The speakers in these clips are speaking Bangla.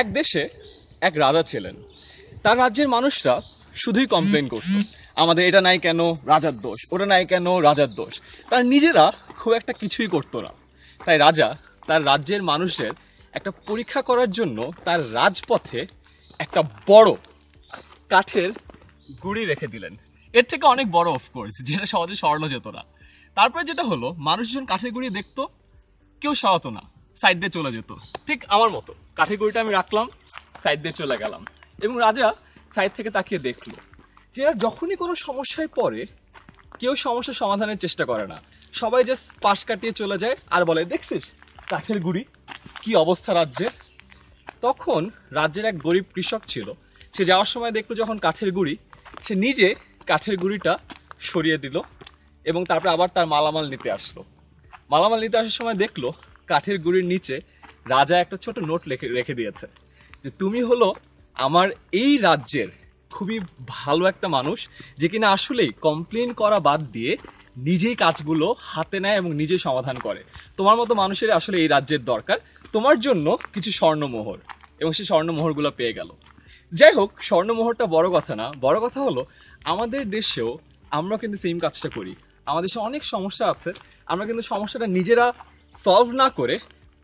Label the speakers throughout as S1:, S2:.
S1: এক দেশে এক রাজা ছিলেন তার রাজ্যের মানুষরা শুধুই কমপ্লেন করত আমাদের এটা নাই কেন রাজার দোষ ওটা নাই কেন রাজার দোষ তার নিজেরা খুব একটা কিছুই করতো না তাই রাজা তার রাজ্যের মানুষের একটা পরীক্ষা করার জন্য তার রাজপথে একটা বড় কাঠের গুড়ি রেখে দিলেন এর থেকে অনেক বড় অফকোর্স যেটা সহজে সরানো যেত না তারপরে যেটা হলো মানুষজন কাঠের গুড়ি দেখতো কেউ সরাতো না সাইড দিয়ে চলে যেত ঠিক আমার মতো কাঠিগুড়িটা আমি রাখলাম সাইড দিয়ে চলে গেলাম এবং রাজা সাইড থেকে তাকিয়ে দেখলো যে যখনই কোনো সমস্যায় পড়ে কেউ সমস্যা সমাধানের চেষ্টা করে না সবাই জাস্ট পাশ কাটিয়ে চলে যায় আর বলে দেখছিস কাঠের গুড়ি কি অবস্থা রাজ্যের তখন রাজ্যের এক গরিব কৃষক ছিল সে যাওয়ার সময় দেখলো যখন কাঠের গুড়ি সে নিজে কাঠের গুড়িটা সরিয়ে দিল এবং তারপরে আবার তার মালামাল নিতে আসলো মালামাল নিতে আসার সময় দেখলো কাঠের গুড়ির নিচে রাজা একটা ছোট নোট লেখে রেখে দিয়েছে যে তুমি হলো আমার এই রাজ্যের খুবই ভালো একটা মানুষ যে কিনা আসলেই কমপ্লেন করা বাদ দিয়ে নিজেই কাজগুলো হাতে নেয় এবং নিজে সমাধান করে তোমার মতো মানুষের আসলে এই রাজ্যের দরকার তোমার জন্য কিছু স্বর্ণমোহর এবং সেই স্বর্ণমোহরগুলো পেয়ে গেল যাই হোক স্বর্ণমোহরটা বড় কথা না বড় কথা হলো আমাদের দেশেও আমরা কিন্তু সেম কাজটা করি আমাদের দেশে অনেক সমস্যা আছে আমরা কিন্তু সমস্যাটা নিজেরা সলভ না করে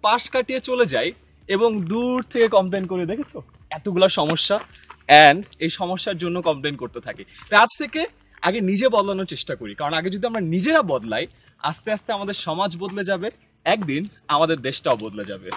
S1: পাশ কাটিয়ে চলে যাই এবং দূর থেকে কমপ্লেন করে দেখেছো এতগুলো সমস্যা অ্যান্ড এই সমস্যার জন্য কমপ্লেন করতে থাকি আজ থেকে আগে নিজে বদলানোর চেষ্টা করি কারণ আগে যদি আমরা নিজেরা বদলাই আস্তে আস্তে আমাদের সমাজ বদলে যাবে একদিন আমাদের দেশটাও বদলে যাবে